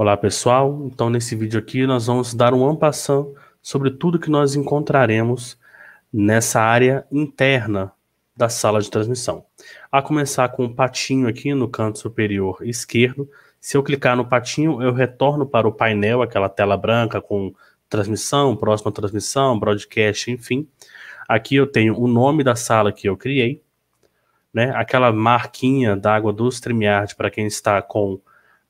Olá pessoal, então nesse vídeo aqui nós vamos dar um ampassão sobre tudo que nós encontraremos nessa área interna da sala de transmissão. A começar com o patinho aqui no canto superior esquerdo. Se eu clicar no patinho, eu retorno para o painel, aquela tela branca com transmissão, próxima transmissão, broadcast, enfim. Aqui eu tenho o nome da sala que eu criei, né? aquela marquinha d'água do StreamYard para quem está com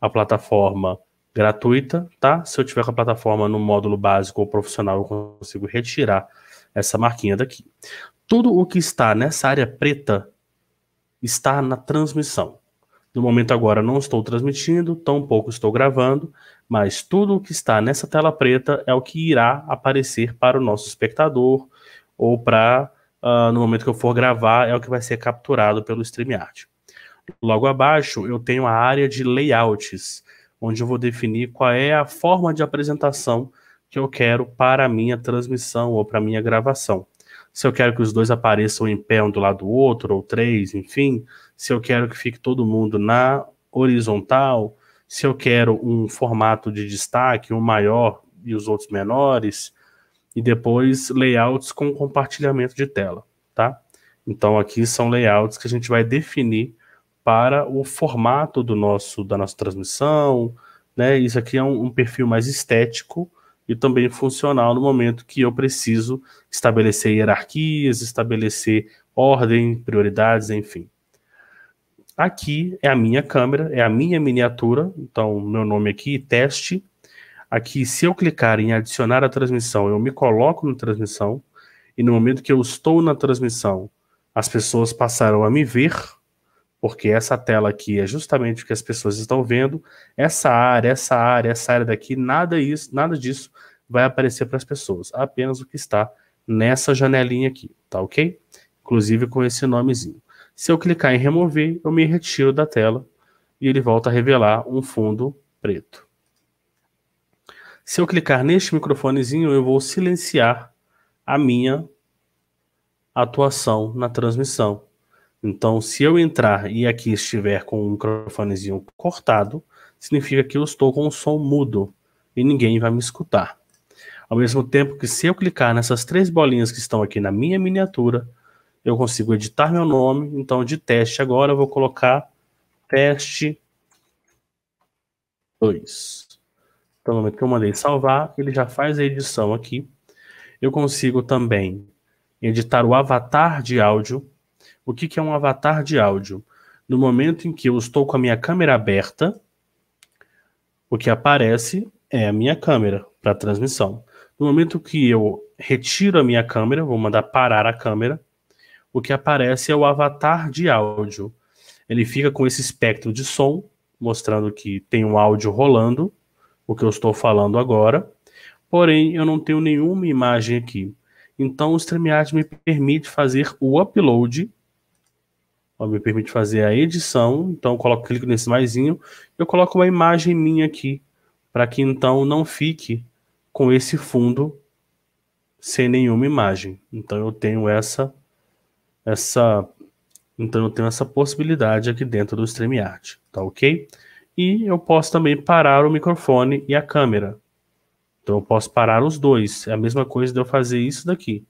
a plataforma gratuita, tá? Se eu tiver com a plataforma no módulo básico ou profissional, eu consigo retirar essa marquinha daqui. Tudo o que está nessa área preta está na transmissão. No momento agora não estou transmitindo, tampouco estou gravando, mas tudo o que está nessa tela preta é o que irá aparecer para o nosso espectador ou para uh, no momento que eu for gravar é o que vai ser capturado pelo StreamYard. Logo abaixo eu tenho a área de layouts onde eu vou definir qual é a forma de apresentação que eu quero para a minha transmissão ou para a minha gravação. Se eu quero que os dois apareçam em pé um do lado do outro, ou três, enfim. Se eu quero que fique todo mundo na horizontal. Se eu quero um formato de destaque, um maior e os outros menores. E depois layouts com compartilhamento de tela, tá? Então aqui são layouts que a gente vai definir para o formato do nosso da nossa transmissão, né? Isso aqui é um, um perfil mais estético e também funcional no momento que eu preciso estabelecer hierarquias, estabelecer ordem, prioridades, enfim. Aqui é a minha câmera, é a minha miniatura, então meu nome aqui, teste. Aqui, se eu clicar em adicionar a transmissão, eu me coloco na transmissão, e no momento que eu estou na transmissão, as pessoas passarão a me ver, porque essa tela aqui é justamente o que as pessoas estão vendo, essa área, essa área, essa área daqui, nada isso, nada disso vai aparecer para as pessoas, apenas o que está nessa janelinha aqui, tá OK? Inclusive com esse nomezinho. Se eu clicar em remover, eu me retiro da tela e ele volta a revelar um fundo preto. Se eu clicar neste microfonezinho, eu vou silenciar a minha atuação na transmissão. Então, se eu entrar e aqui estiver com o microfonezinho cortado, significa que eu estou com o som mudo e ninguém vai me escutar. Ao mesmo tempo que se eu clicar nessas três bolinhas que estão aqui na minha miniatura, eu consigo editar meu nome. Então, de teste agora, eu vou colocar teste 2. Então, no momento que eu mandei salvar, ele já faz a edição aqui. Eu consigo também editar o avatar de áudio. O que, que é um avatar de áudio? No momento em que eu estou com a minha câmera aberta, o que aparece é a minha câmera para transmissão. No momento que eu retiro a minha câmera, vou mandar parar a câmera, o que aparece é o avatar de áudio. Ele fica com esse espectro de som, mostrando que tem um áudio rolando, o que eu estou falando agora, porém eu não tenho nenhuma imagem aqui. Então o StreamYard me permite fazer o upload Ó, me permite fazer a edição, então eu coloco, clico nesse maisinho, eu coloco uma imagem minha aqui, para que então não fique com esse fundo sem nenhuma imagem. Então eu tenho essa essa então eu tenho essa possibilidade aqui dentro do StreamYard, tá OK? E eu posso também parar o microfone e a câmera. Então eu posso parar os dois. É a mesma coisa de eu fazer isso daqui.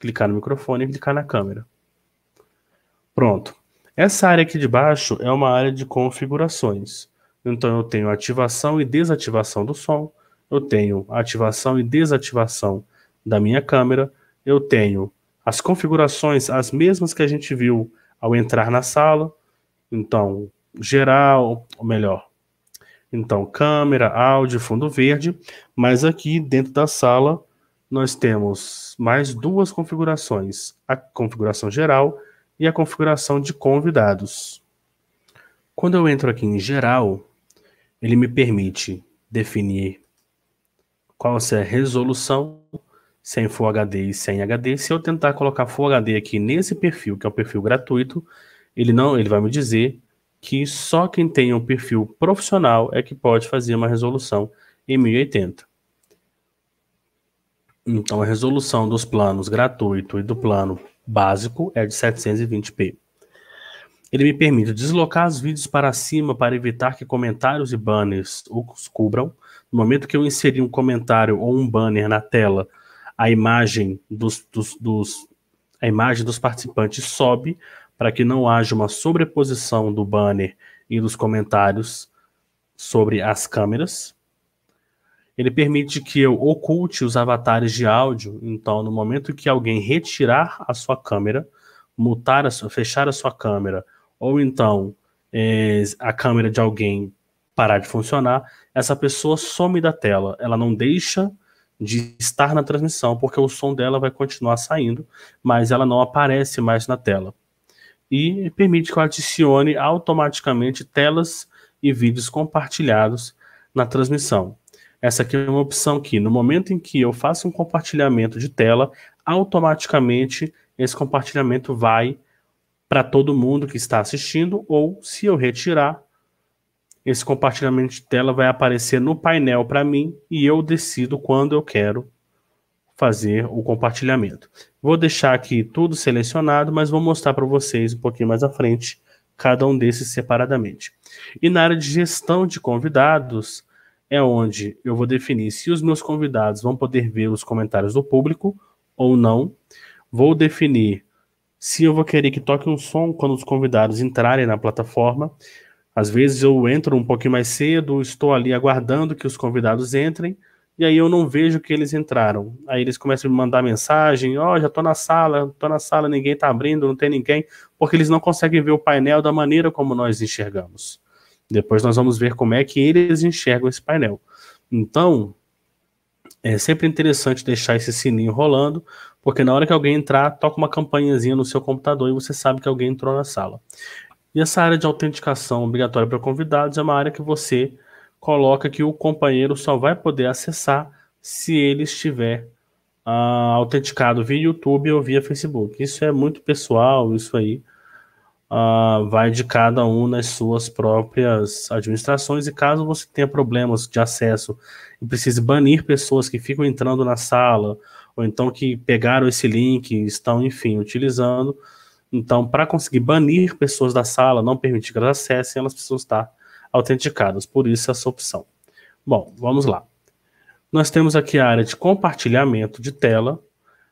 Clicar no microfone e clicar na câmera. Pronto. Essa área aqui de baixo é uma área de configurações. Então eu tenho ativação e desativação do som, eu tenho ativação e desativação da minha câmera, eu tenho as configurações, as mesmas que a gente viu ao entrar na sala. Então, geral, ou melhor, então câmera, áudio, fundo verde, mas aqui dentro da sala nós temos mais duas configurações, a configuração geral e a configuração de convidados. Quando eu entro aqui em geral, ele me permite definir qual é a resolução, sem é Full HD e sem é HD. Se eu tentar colocar Full HD aqui nesse perfil, que é um perfil gratuito, ele não, ele vai me dizer que só quem tem um perfil profissional é que pode fazer uma resolução em 1080. Então a resolução dos planos gratuito e do plano básico é de 720p. Ele me permite deslocar os vídeos para cima para evitar que comentários e banners os cubram. No momento que eu inserir um comentário ou um banner na tela, a imagem dos, dos, dos a imagem dos participantes sobe para que não haja uma sobreposição do banner e dos comentários sobre as câmeras ele permite que eu oculte os avatares de áudio. Então, no momento que alguém retirar a sua câmera, mutar a sua, fechar a sua câmera, ou então é, a câmera de alguém parar de funcionar, essa pessoa some da tela. Ela não deixa de estar na transmissão, porque o som dela vai continuar saindo, mas ela não aparece mais na tela. E permite que eu adicione automaticamente telas e vídeos compartilhados na transmissão. Essa aqui é uma opção que, no momento em que eu faço um compartilhamento de tela, automaticamente esse compartilhamento vai para todo mundo que está assistindo, ou se eu retirar, esse compartilhamento de tela vai aparecer no painel para mim e eu decido quando eu quero fazer o compartilhamento. Vou deixar aqui tudo selecionado, mas vou mostrar para vocês um pouquinho mais à frente cada um desses separadamente. E na área de gestão de convidados, é onde eu vou definir se os meus convidados vão poder ver os comentários do público ou não. Vou definir se eu vou querer que toque um som quando os convidados entrarem na plataforma. Às vezes eu entro um pouquinho mais cedo, estou ali aguardando que os convidados entrem, e aí eu não vejo que eles entraram. Aí eles começam a me mandar mensagem: Ó, oh, já estou na sala, estou na sala, ninguém está abrindo, não tem ninguém, porque eles não conseguem ver o painel da maneira como nós enxergamos. Depois nós vamos ver como é que eles enxergam esse painel. Então, é sempre interessante deixar esse sininho rolando, porque na hora que alguém entrar, toca uma campanhazinha no seu computador e você sabe que alguém entrou na sala. E essa área de autenticação obrigatória para convidados é uma área que você coloca que o companheiro só vai poder acessar se ele estiver uh, autenticado via YouTube ou via Facebook. Isso é muito pessoal, isso aí uh, vai de cada um nas suas próprias administrações. E caso você tenha problemas de acesso e precise banir pessoas que ficam entrando na sala, ou então que pegaram esse link, estão, enfim, utilizando. Então, para conseguir banir pessoas da sala, não permitir que elas acessem, elas precisam estar autenticadas. Por isso, essa opção. Bom, vamos lá. Nós temos aqui a área de compartilhamento de tela.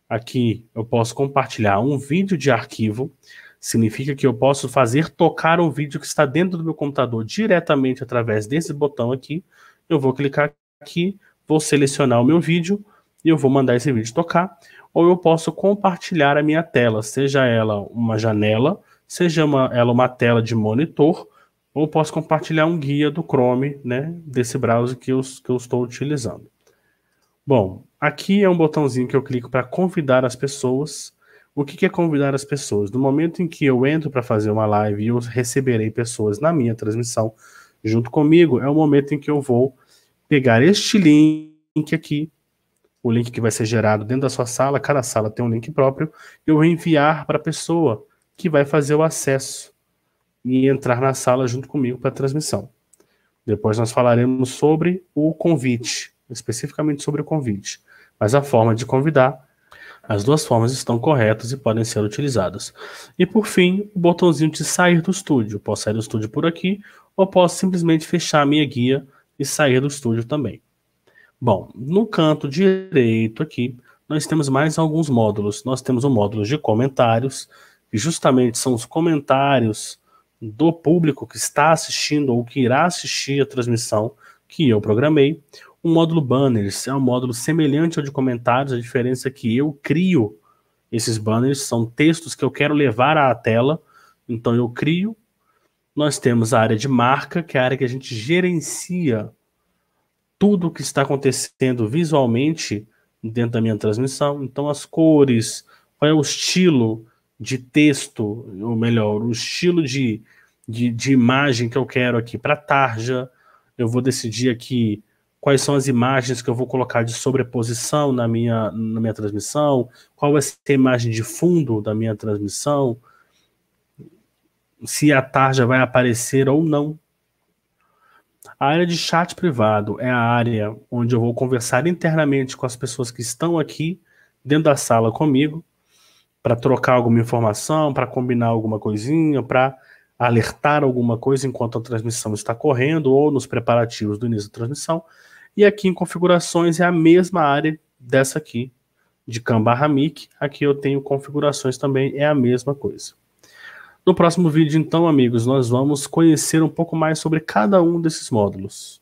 Aqui eu posso compartilhar um vídeo de arquivo. Significa que eu posso fazer tocar o vídeo que está dentro do meu computador diretamente através desse botão aqui. Eu vou clicar aqui, vou selecionar o meu vídeo e eu vou mandar esse vídeo tocar. Ou eu posso compartilhar a minha tela, seja ela uma janela, seja uma, ela uma tela de monitor, ou posso compartilhar um guia do Chrome, né, desse browser que eu, que eu estou utilizando. Bom, aqui é um botãozinho que eu clico para convidar as pessoas. O que é convidar as pessoas? No momento em que eu entro para fazer uma live e eu receberei pessoas na minha transmissão junto comigo, é o momento em que eu vou pegar este link aqui, o link que vai ser gerado dentro da sua sala, cada sala tem um link próprio, eu vou enviar para a pessoa que vai fazer o acesso e entrar na sala junto comigo para a transmissão. Depois nós falaremos sobre o convite, especificamente sobre o convite. Mas a forma de convidar as duas formas estão corretas e podem ser utilizadas. E por fim, o botãozinho de sair do estúdio. Posso sair do estúdio por aqui ou posso simplesmente fechar a minha guia e sair do estúdio também. Bom, no canto direito aqui, nós temos mais alguns módulos. Nós temos o um módulo de comentários, que justamente são os comentários do público que está assistindo ou que irá assistir a transmissão que eu programei. O módulo banners é um módulo semelhante ao de comentários, a diferença é que eu crio esses banners, são textos que eu quero levar à tela, então eu crio. Nós temos a área de marca, que é a área que a gente gerencia tudo o que está acontecendo visualmente dentro da minha transmissão. Então, as cores, qual é o estilo de texto, ou melhor, o estilo de, de, de imagem que eu quero aqui para tarja. Eu vou decidir aqui quais são as imagens que eu vou colocar de sobreposição na minha, na minha transmissão, qual vai ser a imagem de fundo da minha transmissão, se a tarja vai aparecer ou não. A área de chat privado é a área onde eu vou conversar internamente com as pessoas que estão aqui dentro da sala comigo, para trocar alguma informação, para combinar alguma coisinha, para alertar alguma coisa enquanto a transmissão está correndo ou nos preparativos do início da transmissão. E aqui em configurações é a mesma área dessa aqui, de CAM barra MIC. Aqui eu tenho configurações também, é a mesma coisa. No próximo vídeo, então, amigos, nós vamos conhecer um pouco mais sobre cada um desses módulos.